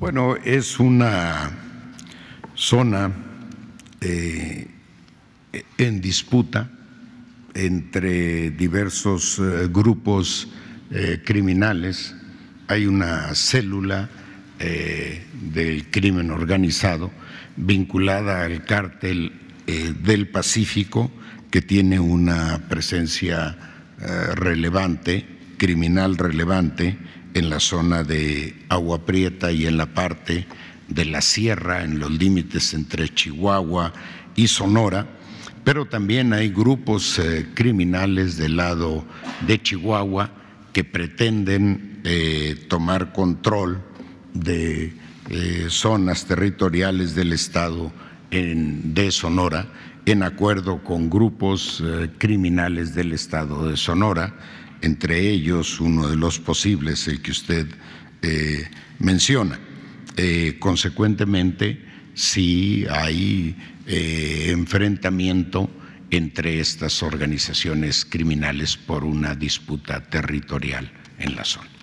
Bueno, es una zona eh, en disputa entre diversos eh, grupos eh, criminales. Hay una célula del crimen organizado vinculada al cártel del Pacífico que tiene una presencia relevante criminal relevante en la zona de Agua Prieta y en la parte de la sierra, en los límites entre Chihuahua y Sonora, pero también hay grupos eh, criminales del lado de Chihuahua que pretenden eh, tomar control de eh, zonas territoriales del estado de Sonora en acuerdo con grupos criminales del estado de Sonora entre ellos uno de los posibles, el que usted eh, menciona. Eh, consecuentemente, si sí hay eh, enfrentamiento entre estas organizaciones criminales por una disputa territorial en la zona.